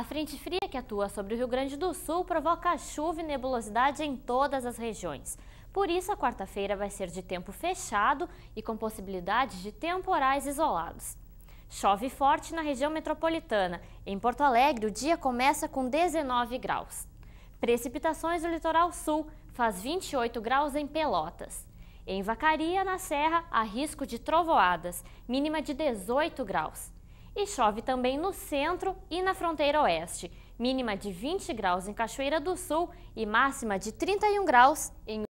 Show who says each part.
Speaker 1: A frente fria que atua sobre o Rio Grande do Sul provoca chuva e nebulosidade em todas as regiões. Por isso, a quarta-feira vai ser de tempo fechado e com possibilidade de temporais isolados. Chove forte na região metropolitana. Em Porto Alegre, o dia começa com 19 graus. Precipitações no litoral sul, faz 28 graus em Pelotas. Em Vacaria, na Serra, há risco de trovoadas, mínima de 18 graus. E chove também no centro e na fronteira oeste, mínima de 20 graus em Cachoeira do Sul e máxima de 31 graus em